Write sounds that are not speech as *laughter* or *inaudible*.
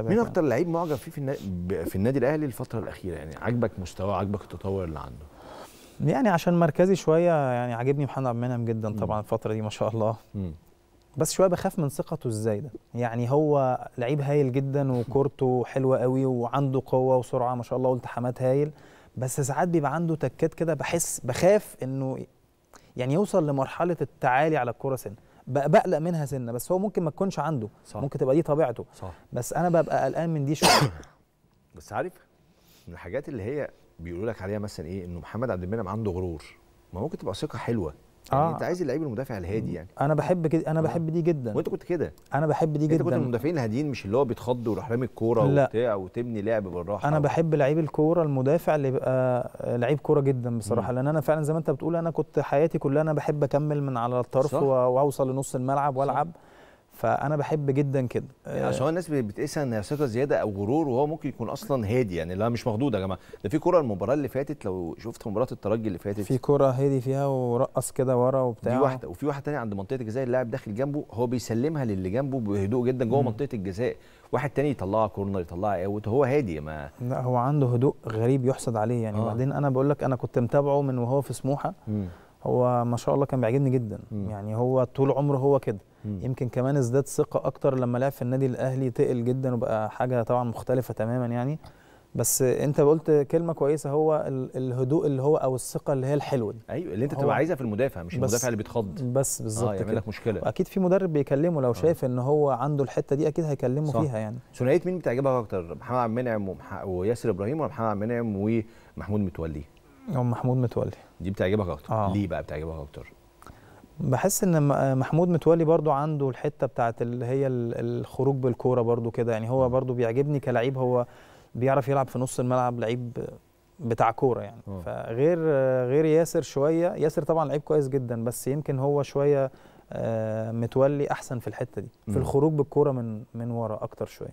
مين اكتر لعيب معجب فيه في النادي في النادي الاهلي الفتره الاخيره يعني عاجبك مستواه عاجبك التطور اللي عنده يعني عشان مركزي شويه يعني عاجبني محمد عبد المنعم جدا طبعا الفتره دي ما شاء الله م. بس شويه بخاف من ثقته الزايده يعني هو لعيب هايل جدا وكورته حلوه قوي وعنده قوه وسرعه ما شاء الله والتحامات هايل بس ساعات بيبقى عنده تكات كده بحس بخاف انه يعني يوصل لمرحله التعالي على الكوره سنه بقى بقلق منها سنه بس هو ممكن ما تكونش عنده صح. ممكن تبقى دي طبيعته صح. بس انا ببقى قلقان من دي شويه *coughs* بس عارف من الحاجات اللي هي بيقولوا لك عليها مثلا ايه انه محمد عبد المنعم عنده غرور ما ممكن تبقى ثقه حلوه يعني آه. انت عايز اللعيب المدافع الهادي يعني انا بحب كده انا آه. بحب دي جدا وانت كنت كده انا بحب دي جدا يعني انت كنت المدافعين الهاديين مش اللي هو بيتخض ويروح رامي الكوره وبتاع وتبني لعب بالراحه انا أو. بحب لعيب الكوره المدافع اللي يبقى لعيب كوره جدا بصراحه م. لان انا فعلا زي ما انت بتقول انا كنت حياتي كلها انا بحب اكمل من على الطرف واوصل لنص الملعب والعب صح. فانا بحب جدا كده يعني عشان الناس بتقيسها ان هي ثقه زياده او غرور وهو ممكن يكون اصلا هادي يعني لا مش مخضوض يا جماعه ده في كره المباراه اللي فاتت لو شفت مباراه الترجي اللي فاتت في كره هادي فيها ورقص كده ورا وبتاع دي واحده وفي واحده ثانيه عند منطقه الجزاء اللاعب داخل جنبه هو بيسلمها للي جنبه بهدوء جدا جوه منطقه الجزاء واحد تاني يطلعها كورنر يطلعها اوت إيه، هو هادي ما لا هو عنده هدوء غريب يحسد عليه يعني آه. وبعدين انا بقول لك انا كنت متابعه من وهو في سموحه هو ما شاء الله كان بيعجبني جدا م. يعني هو طول عمره هو كده يمكن كمان ازداد ثقه اكتر لما لعب في النادي الاهلي تقل جدا وبقى حاجه طبعا مختلفه تماما يعني بس انت قلت كلمه كويسه هو الهدوء اللي هو او الثقه اللي هي الحلوه دي ايوه اللي انت تبقى عايزها في المدافع مش المدافع اللي بيتخض بس بالظبط آه لك مشكله اكيد في مدرب بيكلمه لو آه. ان هو عنده الحته دي اكيد هيكلمه صح. فيها يعني ثنائيه مين بتعجبك اكتر محمد عبد المنعم وياسر ابراهيم ولا محمد عبد المنعم ومحمود متولي هو محمود متولي دي بتعجبك اكتر آه. ليه بقى بتعجبك اكتر بحس ان محمود متولي برضو عنده الحته بتاعت اللي هي الخروج بالكوره برضو كده يعني هو برضو بيعجبني كلعيب هو بيعرف يلعب في نص الملعب لعيب بتاع كوره يعني أوه. فغير غير ياسر شويه ياسر طبعا لعيب كويس جدا بس يمكن هو شويه آه، متولي احسن في الحته دي في الخروج بالكوره من من ورا اكتر شويه